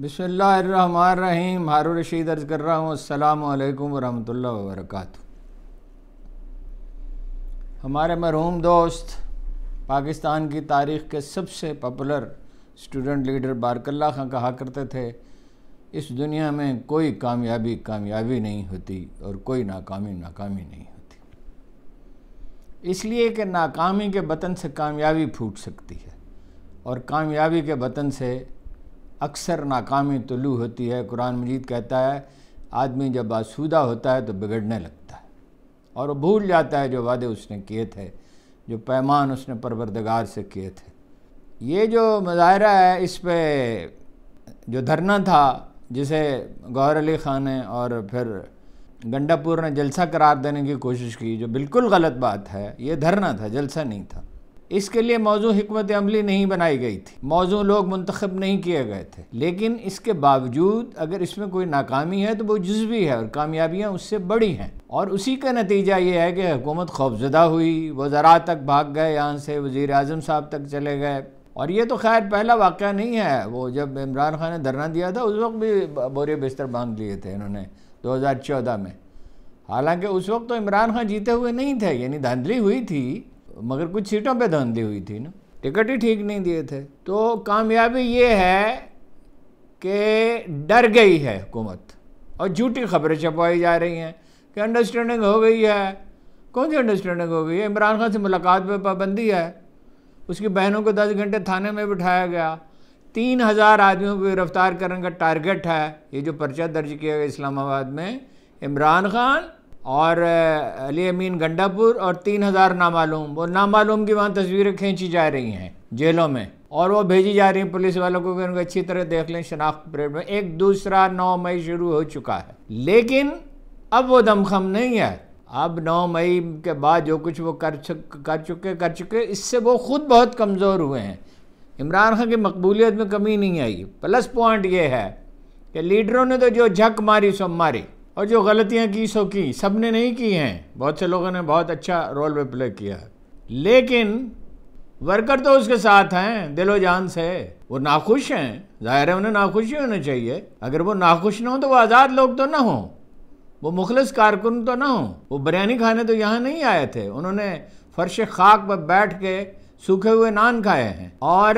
बिसमीम हारू रशीद अर्ज़ कर रहा हूँ अल्लाम वरहमल वर्क हमारे मरहूम दोस्त पाकिस्तान की तारीख़ के सबसे popular student leader Barkalla Khan कहा करते थे इस दुनिया में कोई कामयाबी कामयाबी नहीं होती और कोई नाकामी नाकामी नहीं होती इसलिए कि नाकामी के बतन से कामयाबी फूट सकती है और कामयाबी के बतन से अक्सर नाकामी तुलू होती है कुरान मजीद कहता है आदमी जब आसूदा होता है तो बिगड़ने लगता है और भूल जाता है जो वादे उसने किए थे जो पैमान उसने परवरदगार से किए थे ये जो मुजाहरा है इस पर जो धरना था जिसे गौर अली ख़ान ने और फिर गंडापुर ने जलसा करार देने की कोशिश की जो बिल्कुल गलत बात है ये धरना था जलसा नहीं था इसके लिए मौजू हमत अमली नहीं बनाई गई थी मौजू लोग मंतखब नहीं किए गए थे लेकिन इसके बावजूद अगर इसमें कोई नाकामी है तो वो जज्वी है और कामयाबियाँ उससे बड़ी हैं और उसी का नतीजा ये है कि हुकूमत खौफजदा हुई वज़रा तक भाग गए यहाँ से वज़ी अजम साहब तक चले गए और ये तो खैर पहला वाक़ नहीं है वो जब इमरान खान ने धरना दिया था उस वक्त भी बोरे बिस्तर बांध लिए थे इन्होंने चौदह में हालांकि उस वक्त तो इमरान खान जीते हुए नहीं थे यानी धांधली हुई थी मगर कुछ सीटों पे धांधली हुई थी ना टिकट ही ठीक नहीं दिए थे तो कामयाबी ये है कि डर गई है हुकूमत और झूठी खबरें छपवाई जा रही हैं कि अंडरस्टैंडिंग हो गई है कौन सी अंडरस्टैंडिंग हो गई है इमरान खान से मुलाकात पर पाबंदी है उसकी बहनों को दस घंटे थाने में बिठाया गया तीन हज़ार आदमियों को गिरफ्तार करने का टारगेट है ये जो पर्चा दर्ज किया गया इस्लामाबाद में इमरान खान और अली अमीन गंडापुर और तीन हज़ार नामालूम वो नामालूम की वहाँ तस्वीरें खींची जा रही हैं जेलों में और वो भेजी जा रही हैं पुलिस वालों को कि उनको अच्छी तरह देख लें शनाख्त परेड में एक दूसरा नौ मई शुरू हो चुका है लेकिन अब वो दमखम नहीं है अब नौ मई के बाद जो कुछ वो कर चुक कर चुके कर चुके इससे वो ख़ुद बहुत कमज़ोर हुए हैं इमरान खान की मकबूलियत में कमी नहीं आई प्लस पॉइंट ये है कि लीडरों ने तो जो झक मारी सो मारी और जो गलतियाँ की सो की सब ने नहीं की हैं बहुत से लोगों ने बहुत अच्छा रोल पे प्ले किया लेकिन वर्कर तो उसके साथ हैं दिलो जान से वो नाखुश हैं जाहिर है उन्हें नाखुश ही होना चाहिए अगर वो नाखुश ना हो तो वो आज़ाद लोग तो ना हों वो मुखलस कारकुन तो ना हों वो बिरयानी खाने तो यहाँ नहीं आए थे उन्होंने फर्श खाक पर बैठ के सूखे हुए नान खाए हैं और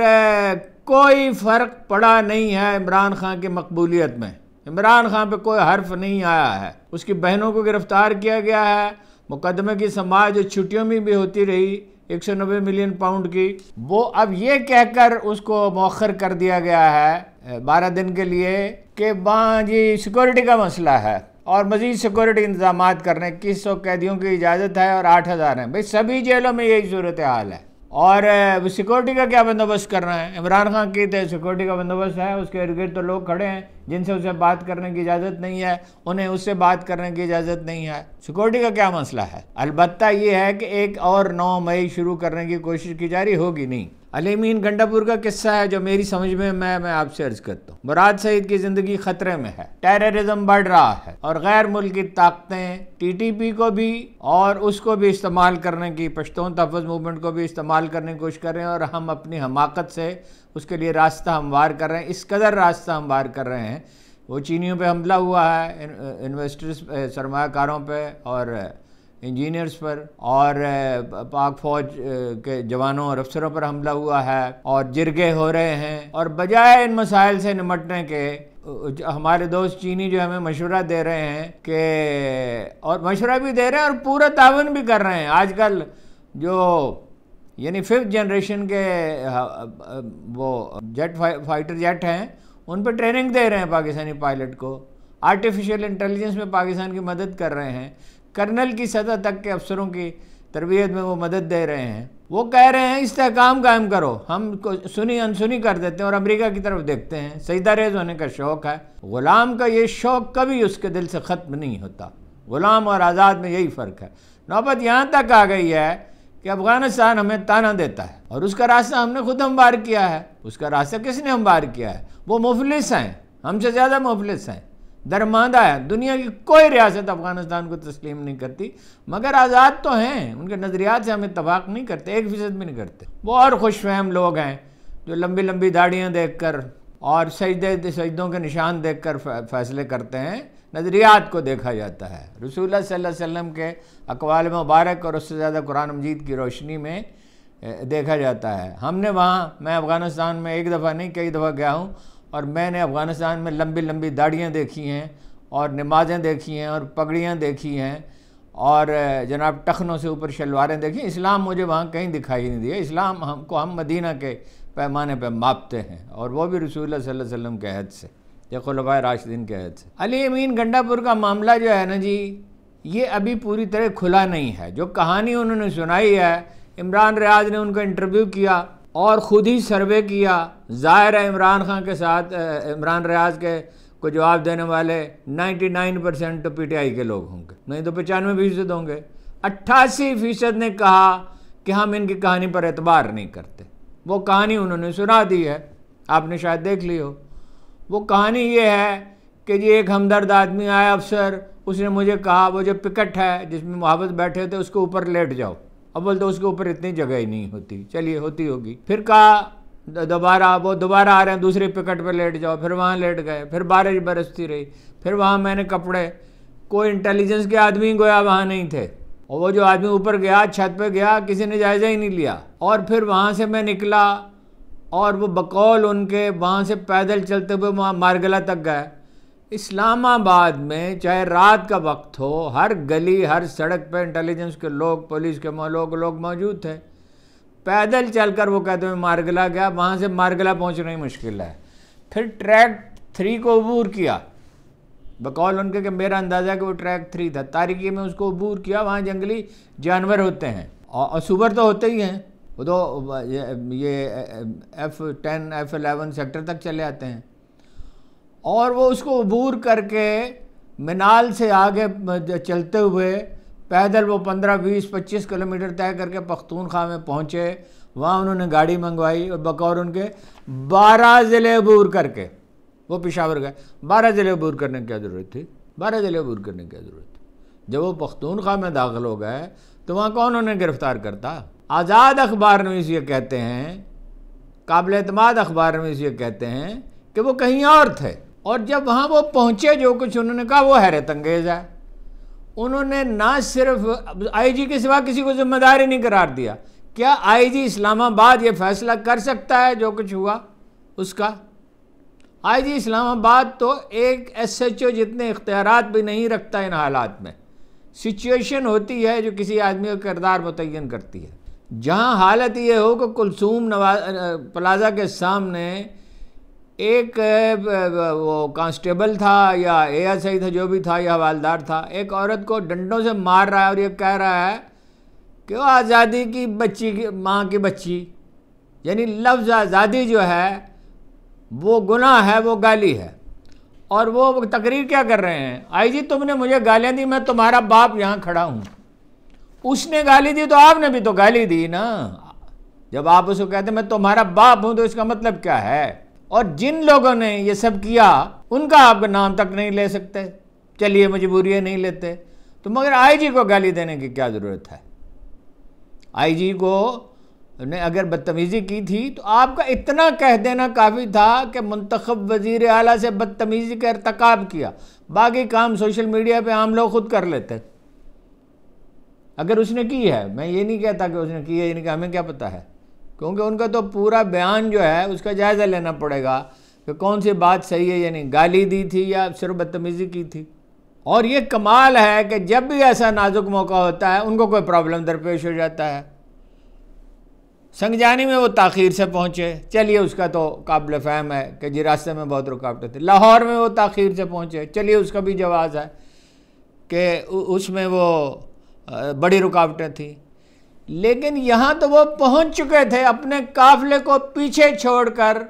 कोई फ़र्क पड़ा नहीं है इमरान खान की मकबूलियत में इमरान खान पे कोई हर्फ नहीं आया है उसकी बहनों को गिरफ्तार किया गया है मुकदमे की समाज जो छुट्टियों में भी होती रही 190 मिलियन पाउंड की वो अब ये कहकर उसको मौखर कर दिया गया है बारह दिन के लिए कि वहाँ जी सिक्योरिटी का मसला है और मज़ीद सिक्योरिटी इंतजाम करने इक्कीस सौ कैदियों की इजाज़त है और आठ हज़ार हैं भाई सभी जेलों में यही सूरत हाल है और सिक्योरिटी का क्या बंदोबस्त करना है इमरान खान की तो सिक्योरिटी का बंदोबस्त है उसके इर्द गिर्द तो लोग खड़े हैं जिनसे उसे बात करने की इजाज़त नहीं है उन्हें उससे बात करने की इजाज़त नहीं है सिक्योरिटी का क्या मसला है अलबत्ता ये है कि एक और नौ मई शुरू करने की कोशिश की जा रही होगी नहीं अलीमीन गंडापुर का किस्सा है जो मेरी समझ में मैं मैं आपसे अर्ज करता हूँ मुराद सईद की जिंदगी खतरे में है टेररिज्म बढ़ रहा है और गैर मुल्की ताकतें टीटीपी को भी और उसको भी इस्तेमाल करने की पश्तून तहफ़ मूवमेंट को भी इस्तेमाल करने की कोशिश कर रहे हैं और हम अपनी हमाकत से उसके लिए रास्ता हमवार कर रहे हैं इस कदर रास्ता हमवार कर रहे हैं वो चीनियों पर हमला हुआ है इन्वेस्टर्स सरमाकारों पर और इंजीनियर्स पर और पाक फौज के जवानों और अफसरों पर हमला हुआ है और जिरगे हो रहे हैं और बजाय इन मसाइल से निमटने के हमारे दोस्त चीनी जो हमें मशवरा दे रहे हैं कि और मशवरा भी दे रहे हैं और पूरा तावन भी कर रहे हैं आजकल जो यानी फिफ्थ जनरेशन के वो जेट फाइटर जेट हैं उन पर ट्रेनिंग दे रहे हैं पाकिस्तानी पायलट को आर्टिफिशियल इंटेलिजेंस में पाकिस्तान की मदद कर रहे हैं कर्नल की सतह तक के अफसरों की तरबियत में वो मदद दे रहे हैं वो कह रहे हैं इस्तेकाम कायम करो हम को सुनी अनसुनी कर देते हैं और अमेरिका की तरफ देखते हैं रेज होने का शौक़ है ग़ुलाम का ये शौक़ कभी उसके दिल से ख़त्म नहीं होता ग़ुलाम और आज़ाद में यही फ़र्क है नौबत यहाँ तक आ गई है कि अफ़गानिस्तान हमें ताना देता है और उसका रास्ता हमने खुद हमवार किया है उसका रास्ता किसने हमवार किया है वो मुफलिस हैं हमसे ज़्यादा मुफलिस हैं दरमादा है दुनिया की कोई रियासत अफगानिस्तान को तस्लीम नहीं करती मगर आज़ाद तो हैं उनके नज़रियात से हमें तबाक नहीं करते एक फीसद भी नहीं करते वो और खुश फहम लोग हैं जो लंबी लंबी दाढ़ियाँ देख कर और सजदे सजदों के निशान देख कर फैसले करते हैं नज़रियात को देखा जाता है रसूल सल्लम के अकवाल मुबारक और उससे ज़्यादा कुरान मजीद की रोशनी में देखा जाता है हमने वहाँ मैं अफ़गानिस्तान में एक दफ़ा नहीं कई दफ़ा गया हूँ और मैंने अफ़गानिस्तान में लंबी लंबी दाढ़ियाँ देखी हैं और नमाज़ें देखी हैं और पगड़ियाँ देखी हैं और जनाब टखनों से ऊपर शलवारें देखी इस्लाम मुझे वहाँ कहीं दिखाई नहीं दिया इस्लाम हमको हम मदीना के पैमाने पर मापते हैं और वो भी रसूल सल्लल्लाहु अलैहि वसल्लम के हद से या खुलफा राशिदीन के हद से अली अमीन गंडापुर का मामला जो है ना जी ये अभी पूरी तरह खुला नहीं है जो कहानी उन्होंने सुनाई है इमरान रियाज ने उनका इंटरव्यू किया और ख़ुद ही सर्वे किया ज़ाहिर है इमरान खान के साथ इमरान रियाज के को जवाब देने वाले 99 परसेंट तो पीटीआई के लोग होंगे नहीं तो पचानवे फीसद होंगे अट्ठासी फीसद ने कहा कि हम इनकी कहानी पर एतबार नहीं करते वो कहानी उन्होंने सुना दी है आपने शायद देख ली हो वो कहानी ये है कि जी एक हमदर्द आदमी आया अफसर उसने मुझे कहा वो जो पिकट है जिसमें मोहब्बत बैठे थे उसको ऊपर लेट जाओ अव्वल तो उसके ऊपर इतनी जगह ही नहीं होती चलिए होती होगी फिर कहा दोबारा वो दोबारा आ रहे हैं दूसरे पिकट पर लेट जाओ फिर वहाँ लेट गए फिर बारिश बरसती रही फिर वहाँ मैंने कपड़े कोई इंटेलिजेंस के आदमी गोया वहाँ नहीं थे और वो जो आदमी ऊपर गया छत पे गया किसी ने जायज़ा ही नहीं लिया और फिर वहाँ से मैं निकला और वो बकौल उनके वहाँ से पैदल चलते हुए वहाँ मारगला तक गए इस्लामाबाद में चाहे रात का वक्त हो हर गली हर सड़क पर इंटेलिजेंस के लोग पुलिस के लोग लोग मौजूद थे पैदल चलकर वो कहते हैं मारगला गया वहाँ से मारगला पहुँचना ही मुश्किल है फिर ट्रैक थ्री को अबूर किया बकौल उनके कि मेरा अंदाज़ा कि वो ट्रैक थ्री था तारीखी में उसको अबूर किया वहाँ जंगली जानवर होते हैं और सूबर तो होते ही हैं वो तो ये F ten F eleven sector तक चले आते हैं और वो उसको अबूर करके मिनाल से आगे चलते हुए पैदल वो पंद्रह बीस पच्चीस किलोमीटर तय करके पख्तूनख्वा में पहुँचे वहाँ उन्होंने गाड़ी मंगवाई और बकौर उनके बारह ज़िले अबूर करके वो पिशावर गए बारह ज़िले अबूर करने की क्या ज़रूरत थी बारह ज़िले अबूर करने की क्या ज़रूरत थी जब वो पख्तूनख्वा में दाखिल हो गए तो वहाँ कौन उन्हें गिरफ़्तार करता आज़ाद अखबार न्यूज़ ये कहते हैं काबिल अतमाद अखबार नवीस ये कहते हैं कि वो कहीं और थे और जब वहाँ वो पहुँचे जो कुछ उन्होंने कहा वो हैरत अंगेज है उन्होंने ना सिर्फ आईजी के सिवा किसी को ज़िम्मेदारी नहीं करार दिया क्या आईजी इस्लामाबाद ये फैसला कर सकता है जो कुछ हुआ उसका आईजी इस्लामाबाद तो एक एसएचओ जितने इख्तियार भी नहीं रखता इन हालात में सिचुएशन होती है जो किसी आदमी का किरदार मुतन करती है जहाँ हालत ये हो कि कुलसूम नवा प्लाजा के सामने एक वो कांस्टेबल था या एएसआई था जो भी था या हवालदार था एक औरत को डंडों से मार रहा है और ये कह रहा है कि वो आज़ादी की बच्ची की माँ की बच्ची यानी लफ्ज़ आज़ादी जो है वो गुनाह है वो गाली है और वो तकरीर क्या कर रहे हैं आई जी तुमने मुझे गालियाँ दी मैं तुम्हारा बाप यहाँ खड़ा हूँ उसने गाली दी तो आपने भी तो गाली दी ना जब आप उसको कहते मैं तुम्हारा बाप हूँ तो इसका मतलब क्या है और जिन लोगों ने ये सब किया उनका आप नाम तक नहीं ले सकते चलिए मजबूरी नहीं लेते तो मगर आईजी को गाली देने की क्या ज़रूरत है आईजी को ने अगर बदतमीज़ी की थी तो आपका इतना कह देना काफ़ी था कि मंतखब वज़ी अला से बदतमीज़ी का इरतकब किया बाकी काम सोशल मीडिया पे आम लोग खुद कर लेते अगर उसने की है मैं ये नहीं कहता कि उसने की है यानी कि हमें क्या पता है क्योंकि उनका तो पूरा बयान जो है उसका जायज़ा लेना पड़ेगा कि कौन सी बात सही है यानी गाली दी थी या सिर्फ बदतमीज़ी की थी और ये कमाल है कि जब भी ऐसा नाजुक मौका होता है उनको कोई प्रॉब्लम दरपेश हो जाता है संगजानी में वो ताखीर से पहुँचे चलिए उसका तो काबिल फहम है कि जी रास्ते में बहुत रुकावटें थी लाहौर में वो ताखिर से पहुँचे चलिए उसका भी जवाज़ है कि उसमें वो बड़ी रुकावटें थी लेकिन यहाँ तो वो पहुँच चुके थे अपने काफले को पीछे छोड़कर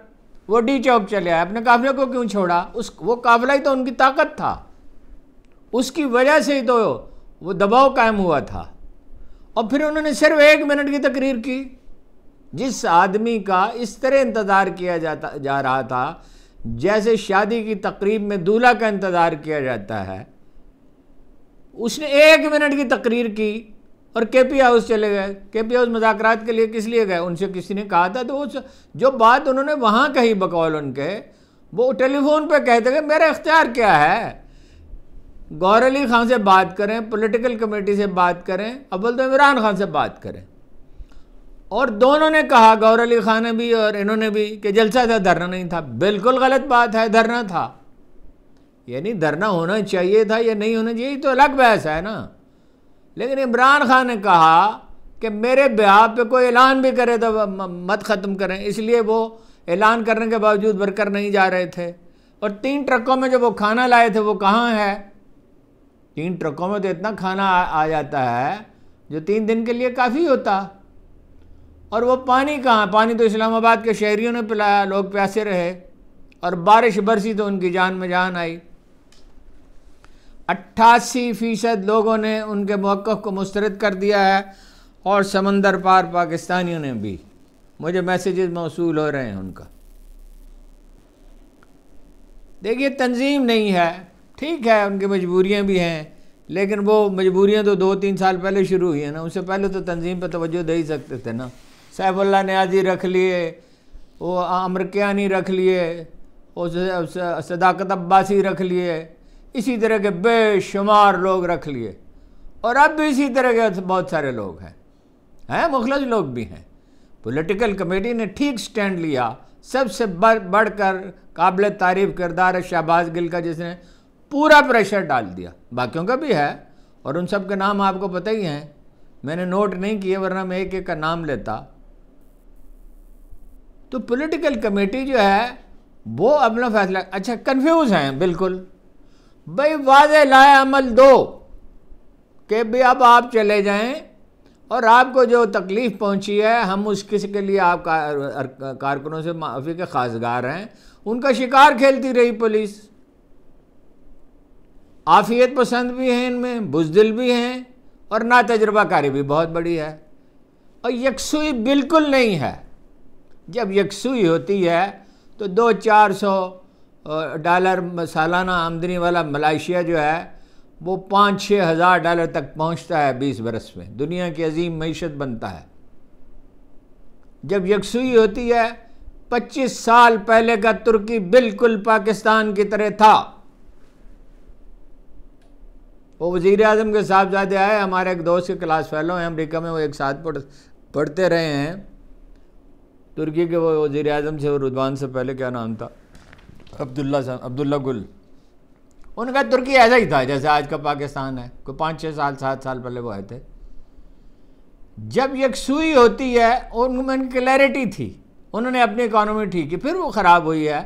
वो डी चौक चले आए अपने काफले को क्यों छोड़ा उस वो काफला ही तो उनकी ताकत था उसकी वजह से ही तो वो दबाव कायम हुआ था और फिर उन्होंने सिर्फ एक मिनट की तकरीर की जिस आदमी का इस तरह इंतज़ार किया जाता जा रहा था जैसे शादी की तकरीब में दूल्हा का इंतज़ार किया जाता है उसने एक मिनट की तकरीर की और के पी हाउस चले गए के पी हाउस मुजाकर के लिए किस लिए गए उनसे किसी ने कहा था तो उस जो बात उन्होंने वहाँ कही बकौल उनके वो टेलीफोन पे कहते थे मेरा इख्तियार क्या है गौर अली खान से बात करें पॉलिटिकल कमेटी से बात करें अव्वल तो इमरान खान से बात करें और दोनों ने कहा गौर अली खान ने भी और इन्होंने भी कि जलसा था धरना नहीं था बिल्कुल गलत बात है धरना था यानी धरना होना चाहिए था या नहीं होना चाहिए तो अलग बहस है ना लेकिन इमरान खान ने कहा कि मेरे ब्याह पे कोई ऐलान भी करे तो मत ख़त्म करें इसलिए वो ऐलान करने के बावजूद वर्कर नहीं जा रहे थे और तीन ट्रकों में जो वो खाना लाए थे वो कहाँ है तीन ट्रकों में तो इतना खाना आ, आ जाता है जो तीन दिन के लिए काफ़ी होता और वो पानी कहाँ पानी तो इस्लामाबाद के शहरीों ने पिलाया लोग प्यासे रहे और बारिश बरसी तो उनकी जान में जान आई अट्ठासी फ़ीसद लोगों ने उनके मौक़ को मुस्तरद कर दिया है और समंदर पार पाकिस्तानियों ने भी मुझे मैसेजेस मौसू हो रहे हैं उनका देखिए तंजीम नहीं है ठीक है उनकी मजबूरियाँ भी हैं लेकिन वो मजबूरियाँ तो दो तीन साल पहले शुरू हुई हैं ना उससे पहले तो तंजीम पर तोज्जो दे ही सकते थे ना सैफुल्ला न्याजी रख लिए वो अमरकियानी रख लिए उस सदाकत अब्बासी रख लिए इसी तरह के बेशुमार लोग रख लिए और अब भी इसी तरह के बहुत सारे लोग हैं हैं मुखलज लोग भी हैं पॉलिटिकल कमेटी ने ठीक स्टैंड लिया सबसे बढ़ कर काबिल तारीफ किरदार है शहबाज गिल का जिसने पूरा प्रेशर डाल दिया बाकियों का भी है और उन सब के नाम आपको पता ही हैं मैंने नोट नहीं किए वरना मैं एक एक का नाम लेता तो पॉलिटिकल कमेटी जो है वो अपना फैसला अच्छा कन्फ्यूज हैं बिल्कुल भाई वाज लाए अमल दो कि भी अब आप चले जाएं और आपको जो तकलीफ़ पहुंची है हम उस किस के लिए आप कारकुनों से माफ़ी के खासगार हैं उनका शिकार खेलती रही पुलिस आफियत पसंद भी हैं इनमें बुजदिल भी हैं और ना तजर्बाकारी भी बहुत बड़ी है और यकसुई बिल्कुल नहीं है जब यकसुई होती है तो दो चार सौ डॉलर सालाना आमदनी वाला मलाइशिया जो है वो पाँच छः हज़ार डॉलर तक पहुंचता है बीस बरस में दुनिया की अजीम मीशत बनता है जब यकसुई होती है पच्चीस साल पहले का तुर्की बिल्कुल पाकिस्तान की तरह था वो वज़ी अजम के साहबजादे आए हमारे एक दोस्त के क्लास फैलो हैं अमरीका में वो एक साथ पढ़ पढ़ते रहे हैं तुर्की के वो वज़ी अजम से रुदवान से पहले क्या नाम था अब्दुल्ला अब्दुल्ला गुल उनका तुर्की ऐसा ही था जैसे आज का पाकिस्तान है कोई पाँच छः साल सात साल पहले वो आए थे जब सुई होती है उनमें क्लैरिटी थी उन्होंने अपनी इकानमी ठीक की फिर वो ख़राब हुई है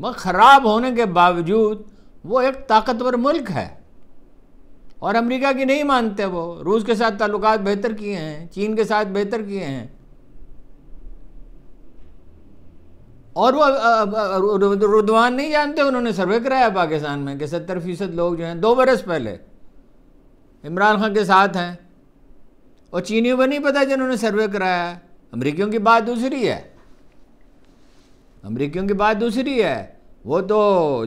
मगर ख़राब होने के बावजूद वो एक ताकतवर मुल्क है और अमेरिका की नहीं मानते वो रूस के साथ ताल्लुकात बेहतर किए हैं चीन के साथ बेहतर किए हैं और वो रुदवान नहीं जानते उन्होंने सर्वे कराया पाकिस्तान में कि सत्तर फीसद लोग जो हैं दो बरस पहले इमरान खान के साथ हैं और चीनियों को नहीं पता जिन्होंने सर्वे कराया है अमरीकियों की बात दूसरी है अमरीकियों की बात दूसरी है वो तो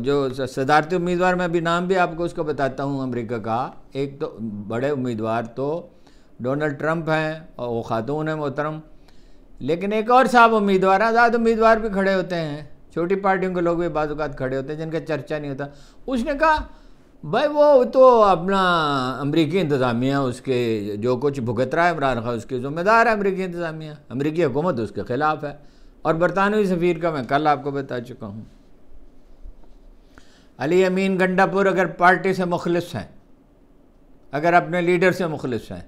जो सदारती उम्मीदवार मैं अभी नाम भी आपको उसको बताता हूँ अमरीका का एक तो बड़े उम्मीदवार तो डोनाल्ड ट्रंप हैं और वो खातून हैं मोहतरम लेकिन एक और साहब उम्मीदवार आज़ाद उम्मीदवार भी खड़े होते हैं छोटी पार्टियों के लोग भी बाजूकात खड़े होते हैं जिनका चर्चा नहीं होता उसने कहा भाई वो तो अपना अमरीकी इंतज़ामिया उसके जो कुछ भुगत रहा है इमरान खान उसके ज़िम्मेदार है अमरीकी इंतज़ामिया अमरीकी हुकूमत उसके ख़िलाफ़ है और बरतानवी सफ़ीर का मैं कल आपको बता चुका हूँ अली अमीन गंडापुर अगर पार्टी से मुखलस हैं अगर अपने लीडर से मुखलस हैं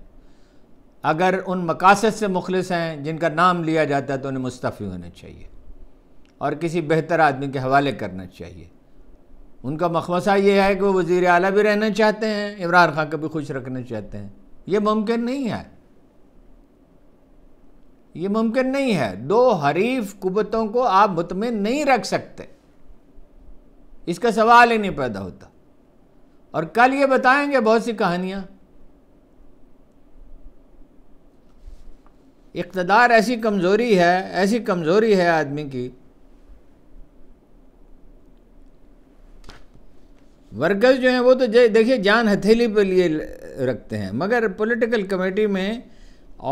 अगर उन मकासद से मुखलस हैं जिनका नाम लिया जाता है तो उन्हें मुस्तफ़ी होना चाहिए और किसी बेहतर आदमी के हवाले करना चाहिए उनका मखमसा ये है कि वो वज़ी अला भी रहना चाहते हैं इमरान खान को भी खुश रखना चाहते हैं ये मुमकिन नहीं है ये मुमकिन नहीं है दो हरीफ कुबतों को आप मुतमिन नहीं रख सकते इसका सवाल ही नहीं पैदा होता और कल ये बताएंगे बहुत सी कहानियाँ इकतदार ऐसी कमज़ोरी है ऐसी कमज़ोरी है आदमी की वर्कर्स जो हैं वो तो देखिए जान हथेली पर लिए रखते हैं मगर पॉलिटिकल कमेटी में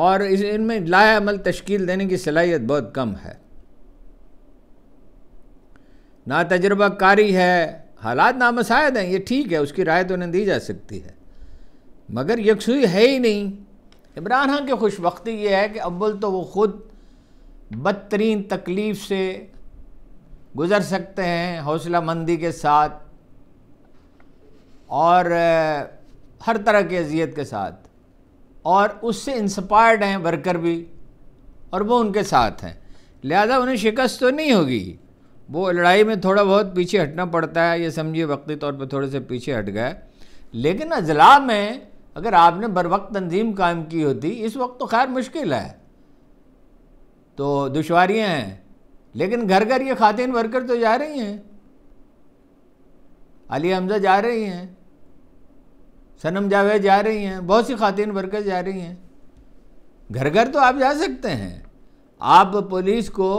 और इस इनमें लाएमल तश्कील देने की सलाहियत बहुत कम है ना तजर्बा कारी है हालात नामसायद हैं ये ठीक है उसकी राय तो उन्हें दी जा सकती है मगर यकसुई है ही नहीं इमरान खान की खुश वक्ती ये है कि अव्वल तो वो ख़ुद बदतरीन तकलीफ़ से गुज़र सकते हैं हौसला मंदी के साथ और हर तरह की अजियत के साथ और उससे इंस्पायर्ड हैं वर्कर भी और वो उनके साथ हैं लिहाजा उन्हें शिकस्त तो नहीं होगी वो लड़ाई में थोड़ा बहुत पीछे हटना पड़ता है ये समझिए वक्ती तौर पर थोड़े से पीछे हट गए लेकिन अजला में अगर आपने बर वक्त तंजीम कायम की होती इस वक्त तो खैर मुश्किल है तो दुशारियाँ हैं लेकिन घर घर ये खातिन वर्कर तो जा रही हैं अली हमजा जा रही हैं सनम जावेद जा रही हैं बहुत सी खातिन वर्कर जा रही हैं घर घर तो आप जा सकते हैं आप पुलिस को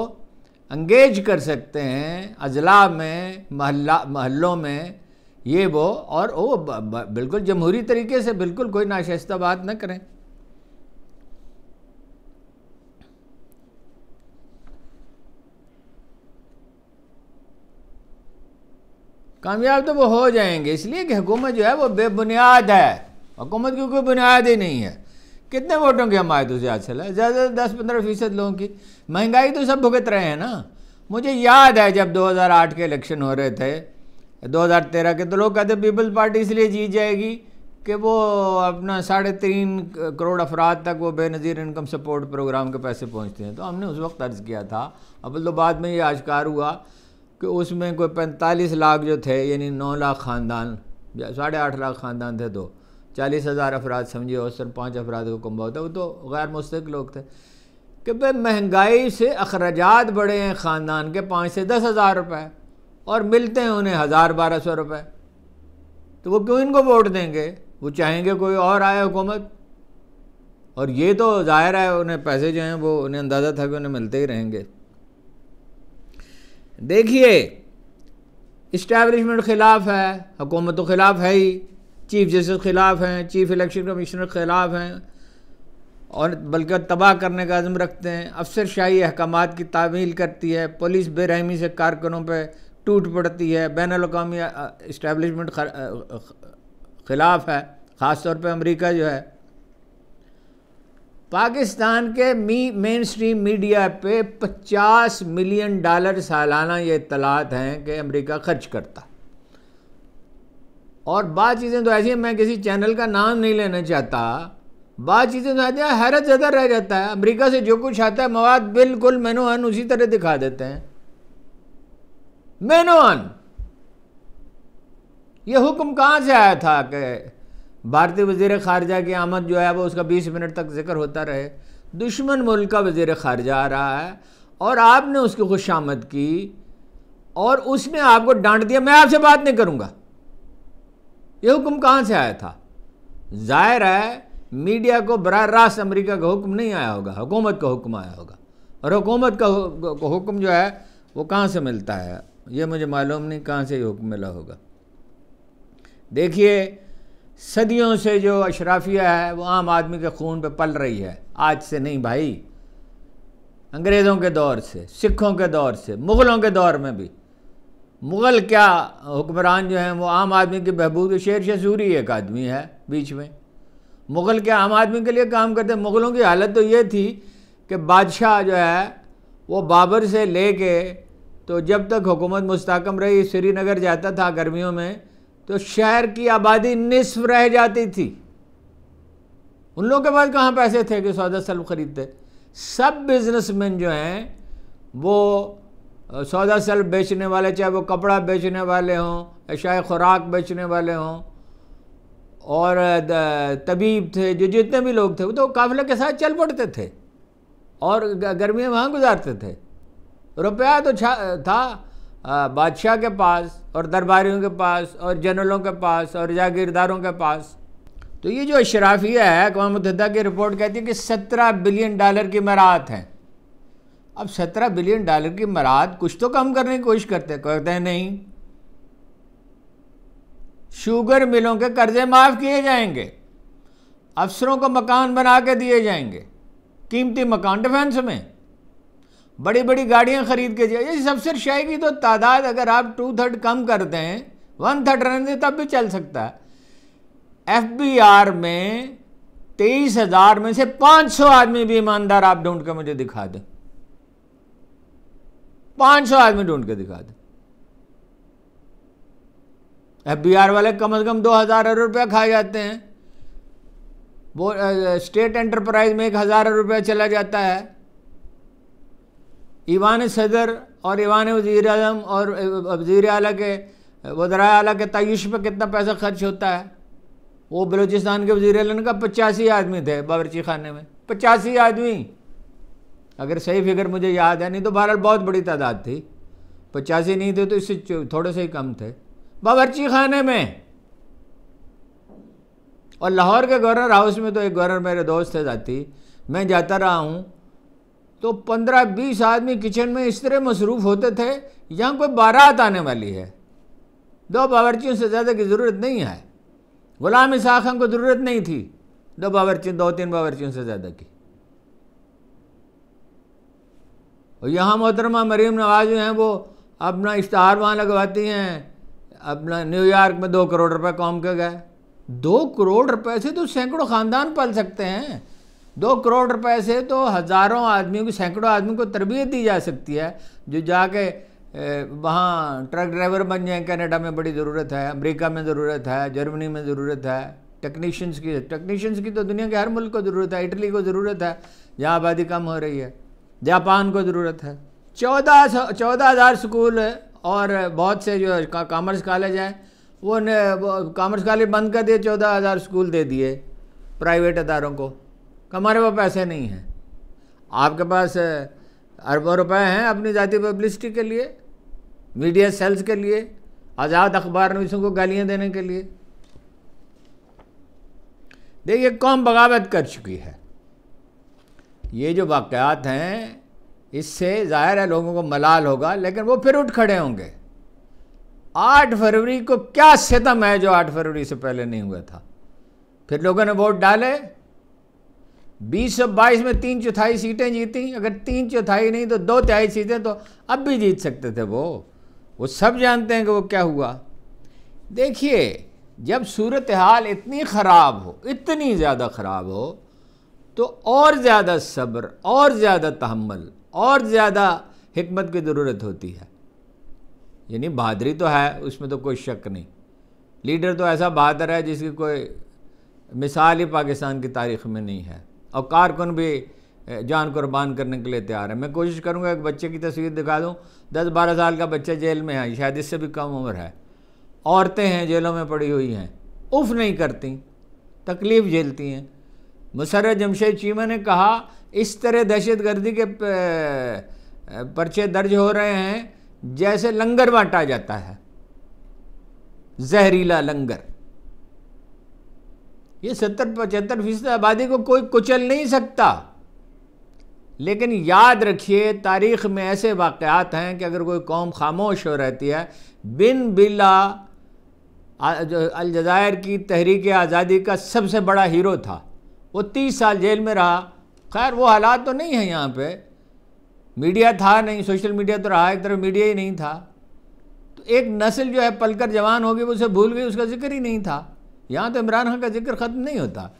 अंगेज कर सकते हैं अजला में महल्ला महलों में ये वो और वो बिल्कुल जमहूरी तरीके से बिल्कुल कोई नाशस्ता बात न करें कामयाब तो वो हो जाएंगे इसलिए कि हुकूमत जो है वो बेबुनियाद है हुकूमत की कोई बुनियाद ही नहीं है कितने वोटों की हमारे तो ज़्यादा से ज़्यादा दस पंद्रह फीसद लोगों की महंगाई तो सब भुगत रहे हैं ना मुझे याद है जब 2008 के इलेक्शन हो रहे थे 2013 के तो लोग कहते पीपल्स पार्टी इसलिए जीत जाएगी कि वो अपना साढ़े तीन करोड़ अफराद तक वो बेनज़ीर इनकम सपोर्ट प्रोग्राम के पैसे पहुंचते हैं तो हमने उस वक्त अर्ज़ किया था अब तो बाद में ये आश्कार हुआ कि उसमें कोई पैंतालीस लाख जो थे यानी नौ लाख ख़ानदान साढ़े आठ लाख ख़ानदान थे तो चालीस हज़ार अफराद समझिए औसर पाँच अफराद को कम होता वो तो गैर मुस्तक लोग थे कि भाई महंगाई से अखराज बढ़े हैं ख़ानदान के पाँच से दस हज़ार रुपये और मिलते हैं उन्हें हज़ार बारह सौ रुपये तो वो क्यों इनको वोट देंगे वो चाहेंगे कोई और आए हुकूमत और ये तो ज़ाहिर है उन्हें पैसे जो हैं वो उन्हें अंदाज़ा था कि उन्हें मिलते ही रहेंगे देखिए इस्टेबलिशमेंट ख़िलाफ़ है हुकूमत तो ख़िलाफ़ है ही चीफ जस्टिस ख़िलाफ़ हैं चीफ इलेक्शन कमिश्नर ख़िलाफ़ हैं और बल्कि तबाह करने का आज़म रखते हैं अफसर शाही अहकाम की तामील करती है पुलिस बेरहमी से कारकुनों पर टूट पड़ती है बैन अवी इस्टेबलिशमेंट ख़िलाफ़ है ख़ास तौर पर अमरीका जो है पाकिस्तान के मी मेन स्ट्रीम मीडिया पे 50 मिलियन डॉलर सालाना ये इतलात हैं कि अमेरिका खर्च करता और बात चीज़ें तो ऐसी हैं मैं किसी चैनल का नाम नहीं लेना चाहता बात चीज़ें तो ऐसी हैरत ज़्यादा रह जाता है अमेरिका से जो कुछ आता है मवाद बिल्कुल मैनो उसी तरह दिखा देते हैं मेनोन ये हुक्म कहाँ से आया था कि भारतीय वजीर खारजा की आमद जो है वो उसका 20 मिनट तक जिक्र होता रहे दुश्मन मुल्क का वजीर खारजा आ रहा है और आपने उसकी खुश आमद की और उसने आपको डांट दिया मैं आपसे बात नहीं करूँगा ये हुक्म कहाँ से आया था जाहिर है मीडिया को बर रास्त अमरीका का हुक्म नहीं आया होगा हुकूमत का हुक्म आया होगा और हुकूमत का हुक्म जो है वो कहाँ से मिलता है ये मुझे मालूम नहीं कहाँ से योग मिला होगा देखिए सदियों से जो अशराफिया है वो आम आदमी के खून पे पल रही है आज से नहीं भाई अंग्रेज़ों के दौर से सिखों के दौर से मुग़लों के दौर में भी मुग़ल क्या हुक्मरान जो हैं वो आम आदमी की बहबूद शेर शसूरी एक आदमी है बीच में मुग़ल क्या आम आदमी के लिए काम करते मुग़लों की हालत तो ये थी कि बादशाह जो है वो बाबर से ले कर तो जब तक हुकूमत मुस्तकम रही श्रीनगर जाता था गर्मियों में तो शहर की आबादी निसफ रह जाती थी उन लोगों के पास कहाँ पैसे थे कि सौदा सल्ब खरीदते सब बिजनेसमैन जो हैं वो सौदा सल्फ बेचने वाले चाहे वो कपड़ा बेचने वाले हों चाहे खुराक बेचने वाले हों और तबीब थे जो जितने भी लोग थे वो तो काफिले के साथ चल पड़ते थे और गर्मियाँ वहाँ गुजारते थे रुपया तो था बादशाह के पास और दरबारियों के पास और जनरलों के पास और जागीरदारों के पास तो ये जो अशराफिया है अकवा मुतहदा की रिपोर्ट कहती है कि सत्रह बिलियन डॉलर की मराहत है अब सत्रह बिलियन डॉलर की मराहत कुछ तो कम करने की कोशिश करते कहते हैं नहीं शुगर मिलों के कर्जे माफ़ किए जाएंगे अफसरों को मकान बना के दिए जाएंगे कीमती मकान डिफेंस में बड़ी बड़ी गाड़ियां ख़रीद के जाइए सबसे शाही की तो तादाद अगर आप टू थर्ड कम कर दें वन थर्ड रहने तब भी चल सकता है एफ बी आर में तेईस हज़ार में से पांच सौ आदमी भी ईमानदार आप ढूंढ के मुझे दिखा दें पांच सौ आदमी ढूंढ के दिखा दें एफ बी आर वाले कम से कम दो हज़ार अरब रुपया खा जाते हैं वो स्टेट एंटरप्राइज में एक हज़ार रुपया चला जाता है ईवान सदर और ईवान वज़ी अजम और वज़ी अला के वजरा अला के तयश पर कितना पैसा खर्च होता है वो बलूचिस्तान के वजीर अला का पचासी आदमी थे बावरची खाने में पचासी आदमी अगर सही फिगर मुझे याद है नहीं तो बहरहाल बहुत बड़ी तादाद थी पचासी नहीं थे तो इससे थोड़े से ही कम थे बावरची खाने में और लाहौर के गवर्नर हाउस में तो एक गवर्नर मेरे दोस्त थे जाती मैं जाता रहा हूँ तो पंद्रह बीस आदमी किचन में इस तरह मसरूफ़ होते थे यहाँ कोई बारात आने वाली है दो बावर्चियों से ज़्यादा की ज़रूरत नहीं है गुलाम इसाक खान को ज़रूरत नहीं थी दो बावर्ची दो तीन बावर्चियों से ज़्यादा की और यहाँ मोहतरमा मरीम नवाज जो हैं वो अपना इश्तहार वहाँ लगवाती हैं अपना न्यूयॉर्क में दो करोड़ रुपए काम के गए दो करोड़ रुपए से तो सैकड़ों ख़ानदान पल सकते हैं दो करोड़ रुपए से तो हज़ारों आदमियों की सैकड़ों आदमियों को तरबियत दी जा सकती है जो जाके वहाँ ट्रक ड्राइवर बन जाए कनाडा में बड़ी ज़रूरत है अमेरिका में ज़रूरत है जर्मनी में ज़रूरत है टेक्नीशियंस की टेक्नीशियंस की तो दुनिया के हर मुल्क को ज़रूरत है इटली को ज़रूरत है जहाँ आबादी कम हो रही है जापान को ज़रूरत है चौदह सौ चौदह हज़ार स्कूल और बहुत से जो का, कामर्स कॉलेज हैं वो, वो कामर्स कॉलेज बंद कर दिए चौदह हज़ार स्कूल दे दिए प्राइवेट अदारों को हमारे पास पैसे नहीं हैं आपके पास अरबों रुपए हैं अपनी जाति पब्लिसिटी के लिए मीडिया सेल्स के लिए आज़ाद अखबार नवीसों को गालियां देने के लिए देखिए कौन बगावत कर चुकी है ये जो वाक़ात हैं इससे ज़ाहिर है लोगों को मलाल होगा लेकिन वो फिर उठ खड़े होंगे आठ फरवरी को क्या सितम है जो आठ फरवरी से पहले नहीं हुआ था फिर लोगों ने वोट डाले बीस सौ बाईस में तीन चौथाई सीटें जीती अगर तीन चौथाई नहीं तो दो तिहाई सीटें तो अब भी जीत सकते थे वो वो सब जानते हैं कि वो क्या हुआ देखिए जब सूरत हाल इतनी ख़राब हो इतनी ज़्यादा ख़राब हो तो और ज़्यादा सब्र और ज़्यादा तहमल और ज़्यादा हमत की ज़रूरत होती है यानी बहादरी तो है उसमें तो कोई शक नहीं लीडर तो ऐसा बहादुर है जिसकी कोई मिसाल ही पाकिस्तान की तारीख़ में नहीं है और कारकुन भी जान कुर्बान करने के लिए तैयार है मैं कोशिश करूँगा एक बच्चे की तस्वीर दिखा दूँ दस बारह साल का बच्चा जेल में है शायद इससे भी कम उम्र है औरतें हैं जेलों में पड़ी हुई हैं उफ नहीं करती तकलीफ़ झेलती हैं मुसर जमशेद चीमा ने कहा इस तरह दहशतगर्दी के पर्चे दर्ज हो रहे हैं जैसे लंगर बांटा जाता है जहरीला लंगर ये सत्तर पचहत्तर फीसद आबादी को कोई कुचल नहीं सकता लेकिन याद रखिए तारीख़ में ऐसे वाक़ात हैं कि अगर कोई कौम खामोश हो रहती है बिन बिला अलजायर की तहरीक आज़ादी का सबसे बड़ा हीरो था वो तीस साल जेल में रहा खैर वो हालात तो नहीं है यहाँ पे मीडिया था नहीं सोशल मीडिया तो रहा एक तरफ मीडिया ही नहीं था तो एक नस्ल जो है पलकर जवान होगी वो उसे भूल गई उसका जिक्र ही नहीं था यहाँ तो इमरान खान का जिक्र ख़त्म नहीं होता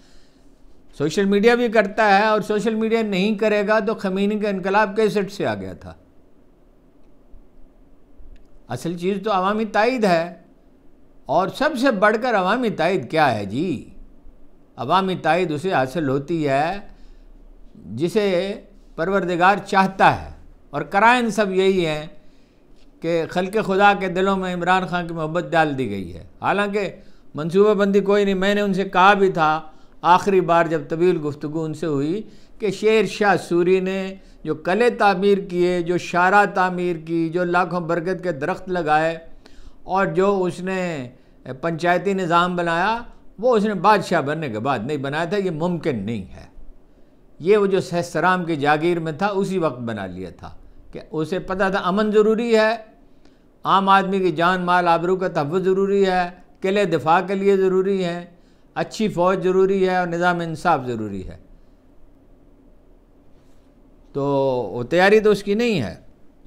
सोशल मीडिया भी करता है और सोशल मीडिया नहीं करेगा तो खमीनी का इनकलाब कैसे से आ गया था असल चीज़ तो अवामी तइद है और सबसे बढ़कर अवामी तइद क्या है जी अवामी तइद उसे हासिल होती है जिसे परवरदिगार चाहता है और कराइन सब यही हैं कि खल खुदा के दिलों में इमरान खान की मोहब्बत डाल दी गई है हालांकि मनसूबाबंदी कोई नहीं मैंने उनसे कहा भी था आखिरी बार जब तवील गुफ्तु उनसे हुई कि शेर शाह सूरी ने जो कले तामीर किए जो शारा तामीर की जो लाखों बरगद के दरख्त लगाए और जो उसने पंचायती निज़ाम बनाया वो उसने बादशाह बनने के बाद नहीं बनाया था ये मुमकिन नहीं है ये वो जो सहसराम की जागीर में था उसी वक्त बना लिया था कि उसे पता था अमन ज़रूरी है आम आदमी की जान माल आबरू का तहफ़ ज़रूरी है के लिए दिफा के लिए ज़रूरी हैं अच्छी फ़ौज ज़रूरी है और निज़ाम इंसाफ ज़रूरी है तो तैयारी तो उसकी नहीं है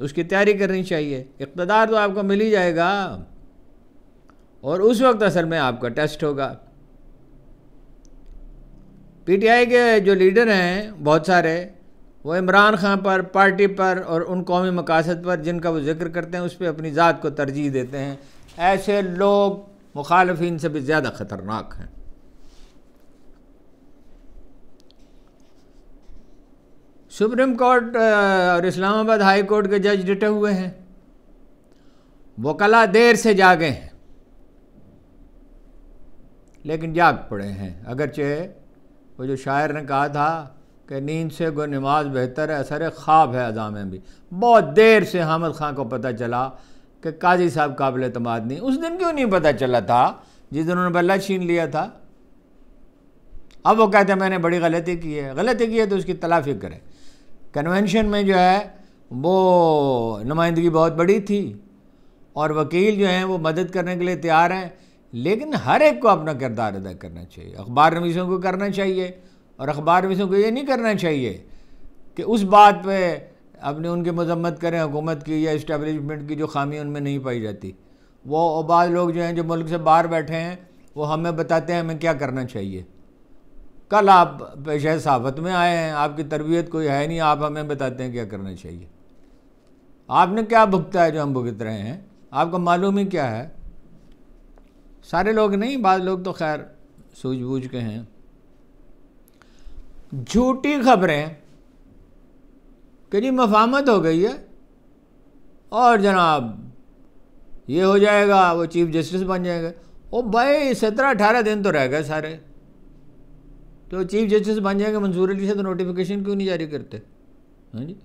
उसकी तैयारी करनी चाहिए इकतदार तो आपको मिल ही जाएगा और उस वक्त असल में आपका टेस्ट होगा पीटीआई के जो लीडर हैं बहुत सारे वो इमरान खान पर पार्टी पर और उन कौमी मकासद पर जिनका वो जिक्र करते हैं उस पर अपनी ज़ात को तरजीह देते हैं ऐसे लोग मुखालफन से भी ज़्यादा ख़तरनाक हैं सुप्रीम कोर्ट और इस्लामाबाद हाई कोर्ट के जज डटे हुए हैं वकला देर से जागे हैं लेकिन जाग पड़े हैं अगरचे वो जो शायर ने कहा था कि नींद से गो नमाज बेहतर है असर ख्वाब है अजाम भी बहुत देर से हामद खां को पता चला कि काजी साहब काबिल अतमाद नहीं उस दिन क्यों नहीं पता चला था जिस दिन उन्होंने बल्ला छीन लिया था अब वो कहते हैं मैंने बड़ी गलती की है गलती की है तो उसकी तलाफी करें कन्वेंशन में जो है वो नुमाइंदगी बहुत बड़ी थी और वकील जो हैं वो मदद करने के लिए तैयार हैं लेकिन हर एक को अपना किरदार अदा करना चाहिए अखबार नवीसों को करना चाहिए और अखबार नवीसों को ये नहीं करना चाहिए कि उस बात पर अपने उनकी मजम्मत करें हुकूमत की या इस्टेबलिशमेंट की जो खामी उनमें नहीं पाई जाती वो और बाद लोग जो हैं जो मुल्क से बाहर बैठे हैं वो हमें बताते हैं हमें क्या करना चाहिए कल आप पेश सहाफत में आए हैं आपकी तरबियत कोई है नहीं आप हमें बताते हैं क्या करना चाहिए आपने क्या भुगता है जो हम भुगत रहे हैं आपका मालूम ही क्या है सारे लोग नहीं बाद लोग तो खैर सूझबूझ के हैं झूठी खबरें तेरी मफामत हो गई है और जनाब ये हो जाएगा वो चीफ जस्टिस बन जाएंगे ओ भाई सत्रह अठारह दिन तो रह गए सारे तो चीफ जस्टिस बन जाएंगे मंजूर अली से तो नोटिफिकेशन क्यों नहीं जारी करते हाँ जी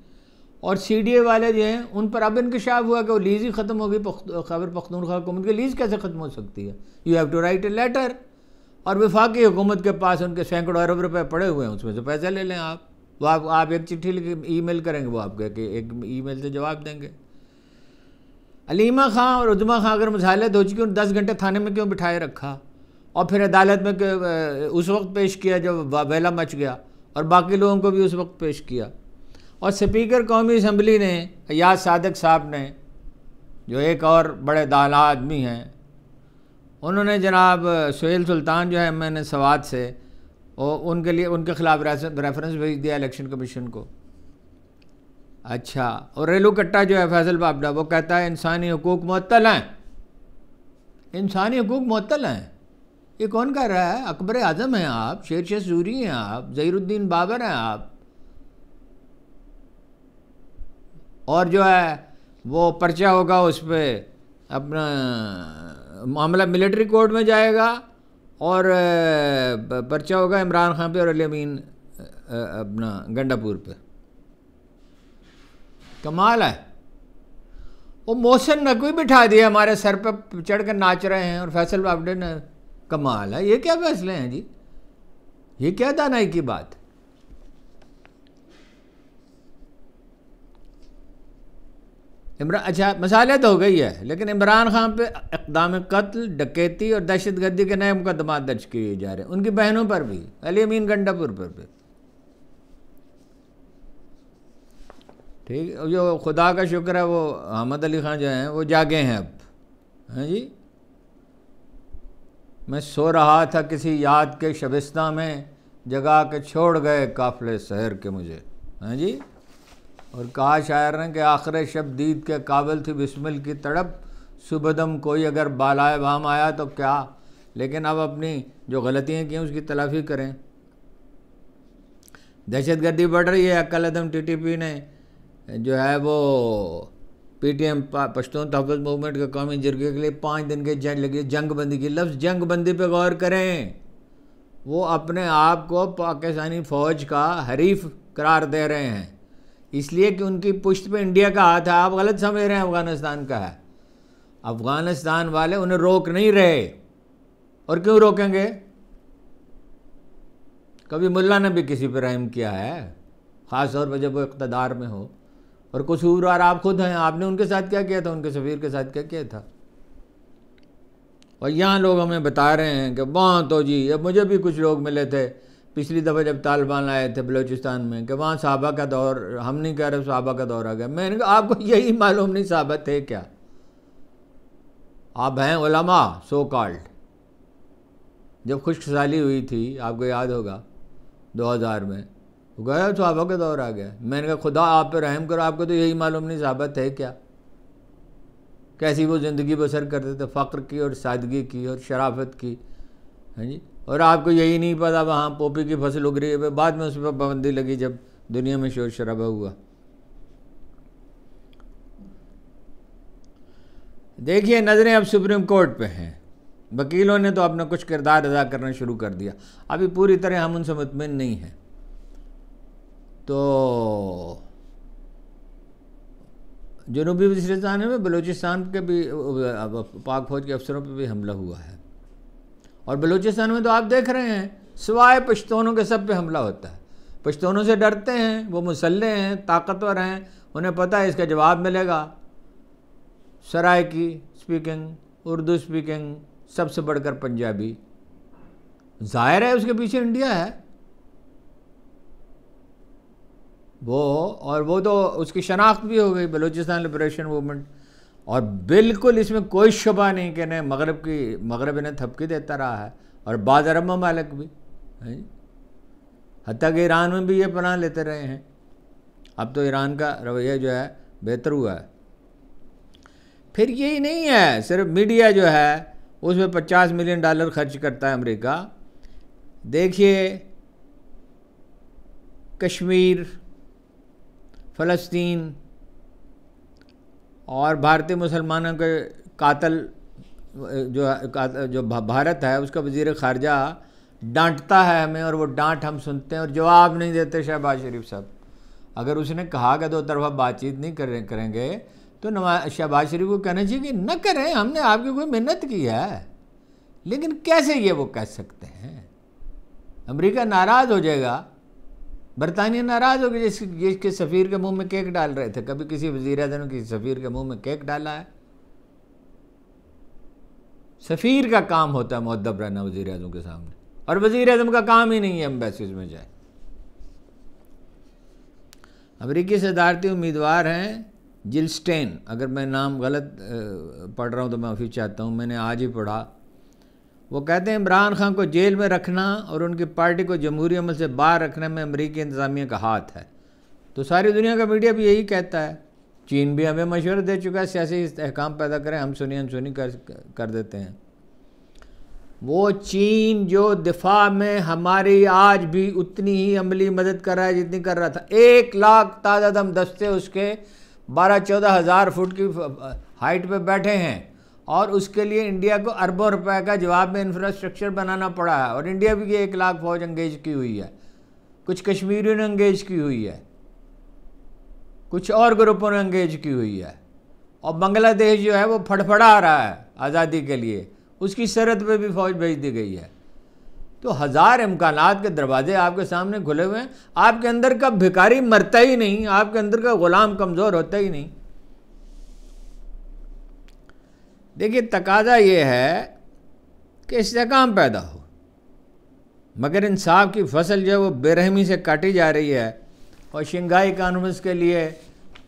और सीडीए वाले जो हैं उन पर अब इनकशाफ हुआ कि वो लीज़ ही ख़त्म होगी खबर पख्तूनखा हुकूमत की लीज़ कैसे ख़त्म हो सकती है you have to write a letter और विफाक़ी हुकूमत के पास उनके सैकड़ों अरब रुपये पड़े हुए हैं उसमें से पैसे ले लें आप तो आप आप एक चिट्ठी लिख ईमेल करेंगे वो आप कह के एक ईमेल से जवाब देंगे अलीमा खां और उजमा खां अगर मुझालत हो चुकी दस घंटे थाने में क्यों बिठाए रखा और फिर अदालत में उस वक्त पेश किया जब वेला मच गया और बाकी लोगों को भी उस वक्त पेश किया और स्पीकर कौमी असम्बली ने अयाज सादक साहब ने जो एक और बड़े दाला आदमी हैं उन्होंने जनाब सुहेल सुल्तान जो है मैंने सवाद से और उनके लिए उनके खिलाफ रेफरेंस भेज दिया इलेक्शन कमीशन को अच्छा और रेलू कट्टा जो है फैसल बाबडा वो कहता है इंसानी हकूक मअतल हैं इंसानी हकूक मअतल हैं ये कौन कह रहा है अकबर आज़म हैं आप शेर शेर सूरी हैं आप ज़हीरुद्दीन बाबर हैं आप और जो है वो पर्चा होगा उस पर अपना मामला मिलिट्री कोर्ट में जाएगा और पर्चा होगा इमरान खान पे और अली अमीन अपना गंडापुर पे कमाल है वो मोहसिन नकवी बिठा दिया हमारे सर पर चढ़ कर नाच रहे हैं और फैसल बाबडे ने कमाल है ये क्या फैसले हैं जी ये क्या दानाई की बात इमरान अच्छा मसाले तो हो गई है लेकिन इमरान खान पे इकदाम कत्ल डकैती और दहशत गर्दी के नए मुकदमा दर्ज किए जा रहे हैं उनकी बहनों पर भी अली अमीन गंडापुर पर भी ठीक जो खुदा का शुक्र है वो अहमद अली खान जो हैं वो जागे हैं अब हैं जी मैं सो रहा था किसी याद के शबिस्ता में जगा के छोड़ गए काफले शहर के मुझे हैं जी और कहा शायर ने कि आखिर शब्दीद के काबिल थी बिस्मिल की तड़प सुबदम कोई अगर बालाए बाम आया तो क्या लेकिन अब अपनी जो गलतियाँ की उसकी तलाफी करें दहशत गर्दी बढ़ रही है अक्ल अदम टी ने जो है वो पी टी एम पश्तून तहफ़ मूवमेंट के कौमी जिरगे के लिए पाँच दिन के जंग लगी जंग बंदी की लफ्ज़ जंग बंदी पर गौर करें वो अपने आप को पाकिस्तानी फ़ौज का हरीफ करार दे रहे हैं इसलिए कि उनकी पुश्त पे इंडिया का हाथ है आप गलत समझ रहे हैं अफ़गानिस्तान का है अफ़गानिस्तान वाले उन्हें रोक नहीं रहे और क्यों रोकेंगे कभी मुल्ला ने भी किसी पर रहम किया है ख़ास तौर पर जब वो इकतदार में हो और कसूरवार आप खुद हैं आपने उनके साथ क्या किया था उनके सफ़ीर के साथ क्या किया था और यहाँ लोग हमें बता रहे हैं कि वहाँ तो जी अब मुझे भी कुछ लोग मिले थे पिछली दफ़ा जब तालिबान आए थे बलूचिस्तान में कि वहाँ साहबा का दौर हम नहीं कह रहे साहबा का दौर आ गया मैंने कहा आपको यही मालूम नहीं साहबा थे क्या आप हैं उलमा सो कॉल्ड जब खुश्क साली हुई थी आपको याद होगा 2000 में वो गया साहबा का दौर आ गया मैंने कहा खुदा आप पर रहम करो आपको तो यही मालूम नहीं साहबा थे क्या कैसी वो ज़िंदगी बसर करते थे फ़ख्र की और सादगी की और शराफत की हाँ जी और आपको यही नहीं पता वहाँ पोपी की फसल उग रही है बाद में उस पर पाबंदी लगी जब दुनिया में शोर शराबा हुआ देखिए नज़रें अब सुप्रीम कोर्ट पे हैं वकीलों ने तो अपना कुछ किरदार अदा करना शुरू कर दिया अभी पूरी तरह हम उनसे मुतमिन नहीं हैं तो जनूबी वजरस्तान में बलूचिस्तान के भी पाक फौज के अफसरों पर भी हमला हुआ है और बलूचिस्तान में तो आप देख रहे हैं सिवाय पश्तूनों के सब पे हमला होता है पश्तूनों से डरते हैं वो मुसल्ले हैं ताकतवर हैं उन्हें पता है इसका जवाब मिलेगा सराय की स्पीकिंग उर्दू स्पीकिंग सबसे बढ़कर पंजाबी जाहिर है उसके पीछे इंडिया है वो और वो तो उसकी शनाख्त भी हो गई बलूचिस्तान लिबरेशन मूवमेंट और बिल्कुल इसमें कोई शुबा नहीं कि नहीं मगरब की मगरब इन्हें थपकी देता रहा है और बाद अरब ममालक भी हती कि ईरान में भी ये पनाह लेते रहे हैं अब तो ईरान का रवैया जो है बेहतर हुआ है फिर यही नहीं है सिर्फ मीडिया जो है उसमें 50 मिलियन डॉलर खर्च करता है अमेरिका देखिए कश्मीर फ़लस्तीन और भारतीय मुसलमानों के कातल जो जो भारत है उसका वजीर खारजा डांटता है हमें और वो डांट हम सुनते हैं और जवाब नहीं देते शहबाज शरीफ साहब अगर उसने कहा कि दो तरफा बातचीत नहीं करें करेंगे तो नवाज शहबाज शरीफ को कहना चाहिए कि न करें हमने आपकी कोई मेहनत की है लेकिन कैसे ये वो कह सकते हैं अमेरिका नाराज़ हो जाएगा बरतानिया नाराज़ हो गई जिस जिसके सफ़ीर के मुंह में केक डाल रहे थे कभी किसी वज़ी अजम किसी सफ़ीर के मुंह में केक डाला है सफ़ीर का काम होता है महदब रहना वज़ी अजम के सामने और वज़ी अजम का काम ही नहीं है एम्बेसीज में जाए अमरीकी सदारती उम्मीदवार हैं जिलस्टेन अगर मैं नाम गलत पढ़ रहा हूँ तो मैं माफ़ी चाहता हूँ मैंने आज ही पढ़ा वो कहते हैं इमरान खान को जेल में रखना और उनकी पार्टी को जमहूरी अमल से बाहर रखने में अमरीकी इंतज़ामिया का हाथ है तो सारी दुनिया का मीडिया भी यही कहता है चीन भी हमें मशवरा दे चुका है सियासी इसकाम पैदा करें हम सुनी हम सुनी कर कर देते हैं वो चीन जो दिफा में हमारी आज भी उतनी ही अमली मदद कर रहा है जितनी कर रहा था एक लाख ताज़ा दम दस्ते उसके बारह चौदह हज़ार फुट की हाइट पे बैठे हैं और उसके लिए इंडिया को अरबों रुपए का जवाब में इंफ्रास्ट्रक्चर बनाना पड़ा है और इंडिया भी एक लाख फौज एंगेज की हुई है कुछ कश्मीरियों ने अंगेज की हुई है कुछ और ग्रुपों ने एंगेज की हुई है और बांग्लादेश जो है वो फड़फड़ा रहा है आज़ादी के लिए उसकी सरहद पर भी फौज भेज दी गई है तो हज़ार इम्कान के दरवाजे आपके सामने खुले हुए हैं आपके अंदर का भिकारी मरता ही नहीं आपके अंदर का ग़ुलाम कमज़ोर होता ही नहीं देखिए तकाजा ये है कि इसकाम पैदा हो मगर इंसाफ की फसल जो है वो बेरहमी से काटी जा रही है और शंघाई इकानमिक्स के लिए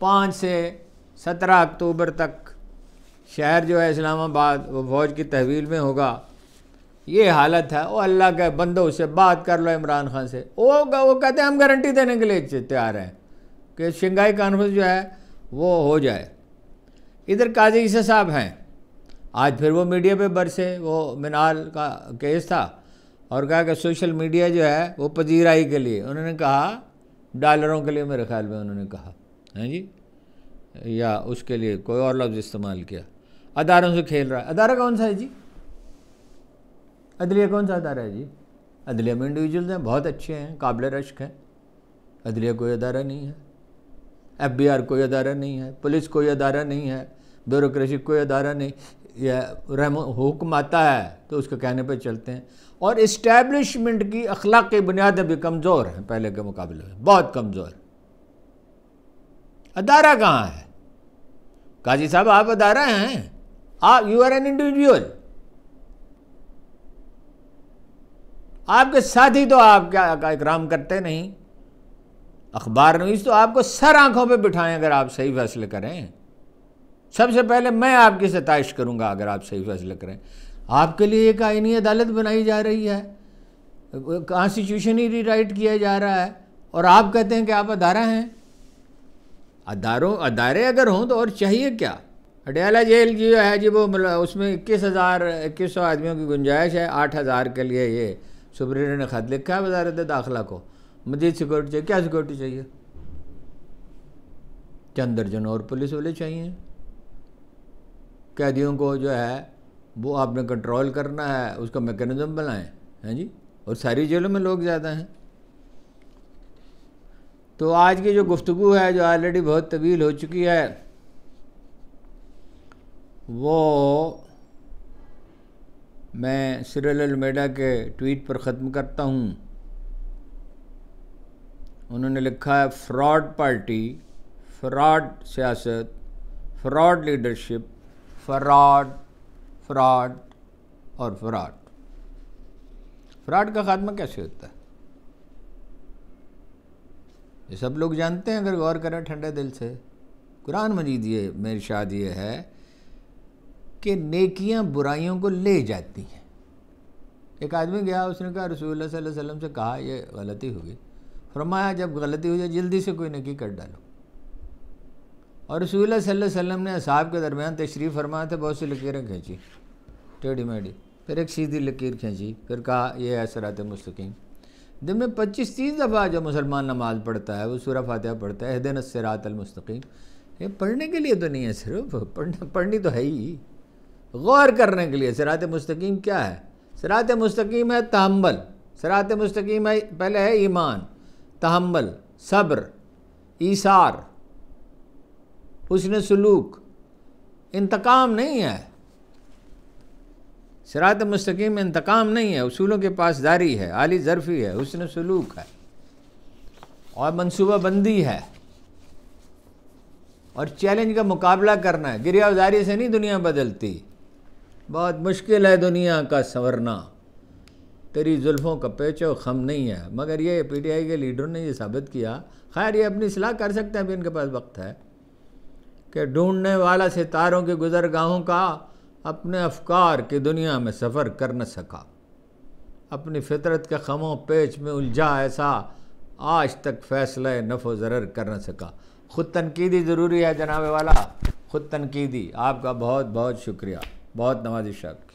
पाँच से सत्रह अक्टूबर तक शहर जो है इस्लामाबाद वो फौज की तहवील में होगा ये हालत है वो अल्लाह के बंदो उससे बात कर लो इमरान खान से वो वो कहते हैं हम गारंटी देने के लिए तैयार हैं कि शंघाई कॉन्फ्रेंस जो है वो हो जाए इधर काजी ईसा साहब हैं आज फिर वो मीडिया पे बरसे वो मिनाल का केस था और कहा कि सोशल मीडिया जो है वो पजीराई के लिए उन्होंने कहा डॉलरों के लिए मेरे ख्याल में उन्होंने कहा हैं जी या उसके लिए कोई और लफ्ज़ इस्तेमाल किया अदारों से खेल रहा है अदारा कौन सा है जी अदलिया कौन सा अदारा है जी अदलिया में इंडिविजुअल्स हैं बहुत अच्छे हैं काबिल रश्क हैं अदलिया कोई अदारा नहीं है एफ बी आर कोई अदारा नहीं है पुलिस कोई अदारा नहीं है ब्यूरोसी कोई अदारा नहीं रहम हुक्म आता है तो उसके कहने पर चलते हैं और इस्टेब्लिशमेंट की अखलाक की बुनियादें भी कमज़ोर हैं पहले के मुकाबले में बहुत कमज़ोर अदारा कहाँ है काजी साहब आप अदारा हैं आप यू आर एन इंडिविजुअल आपके साथ ही तो आप क्या इकराम करते नहीं अखबार नवीस तो आपको सर आंखों पे बिठाएं अगर आप सही फैसले करें सबसे पहले मैं आपकी सताइश करूँगा अगर आप सही फैसला करें आपके लिए एक आइनी अदालत बनाई जा रही है कॉन्स्टिट्यूशन ही रीराइट किया जा रहा है और आप कहते हैं कि आप अदारा हैं अदारों अदारे अगर हों तो और चाहिए क्या अडयाला जेल जो है जी वो मतलब उसमें इक्कीस हज़ार इक्कीस सौ आदमियों की गुंजाइश है आठ हज़ार के लिए ये सुप्रीटेंडेंट ने खत लिखा है वजारत दाखिला को मजीद सिक्योरिटी चाहिए क्या सिक्योरिटी चाहिए चंद दर्जन और पुलिस वाले चाहिए कैदियों को जो है वो आपने कंट्रोल करना है उसका मेकनिज़म बनाएं हैं जी और सारी जेलों में लोग ज़्यादा हैं तो आज की जो गुफ्तु है जो ऑलरेडी बहुत तवील हो चुकी है वो मैं सिरल अलमेडा के ट्वीट पर ख़त्म करता हूँ उन्होंने लिखा है फ्रॉड पार्टी फ्रॉड सियासत फ्रॉड लीडरशिप फ्रॉड फ्रॉड और फ्रॉड फ्रॉड का खात्मा कैसे होता है ये सब लोग जानते हैं अगर गौर करें ठंडे दिल से कुरान मजीद ये मेरी शाद ये है कि नेकियां बुराइयों को ले जाती हैं एक आदमी गया उसने कहा रसूल वसल्लम से कहा ये गलती हुई फरमाया जब गलती हुई जल्दी से कोई नेकी कर डालो और रसूल वसम ने असाब के दरमियान तशरीफ़ फरमाया थे बहुत सी लकीरें खींची टेढ़ी मेढ़ी फिर एक सीधी लकीर खींची फिर कहा यह है सरात मुस्तकीम दिन में पच्चीस तीस दफ़ा जो मुसलमान नमाज पढ़ता है वो सूर फातह पढ़ता है दिन सरातमस्तकीम ये पढ़ने के लिए तो नहीं है सिर्फ पढ़ना पढ़नी तो है ही गौर करने के लिए सरात मस्तकीम क्या है सरात मस्तकीम है तहम्बल सरात मस्तकीम है पहले है ईमान तहम्बल सब्र ईसार उसने सलूक इंतकाम नहीं है सरात मुस्तकीम में इंतकाम नहीं है उसूलों के पासदारी है आली ज़रफ़ी है उसने सलूक है और मनसूबा बंदी है और चैलेंज का मुकाबला करना है गिरियाजारी से नहीं दुनिया बदलती बहुत मुश्किल है दुनिया का संवरना तेरी जुल्फ़ों का पेचो खम नहीं है मगर ये पीटीआई के लीडरों ने ये साबित किया खैर ये अपनी सलाह कर सकते हैं अभी इनके पास वक्त है कि ढूंढने वाला सितारों के गुजर गाहों का अपने अफकार की दुनिया में सफ़र कर न सका अपनी फितरत के खमों पेच में उलझा ऐसा आज तक फैसला नफो ज़र कर न सका ख़ुद तनकीदी ज़रूरी है जनाब वाला ख़ुद तनकीदी आपका बहुत बहुत शुक्रिया बहुत नवाजिश आपकी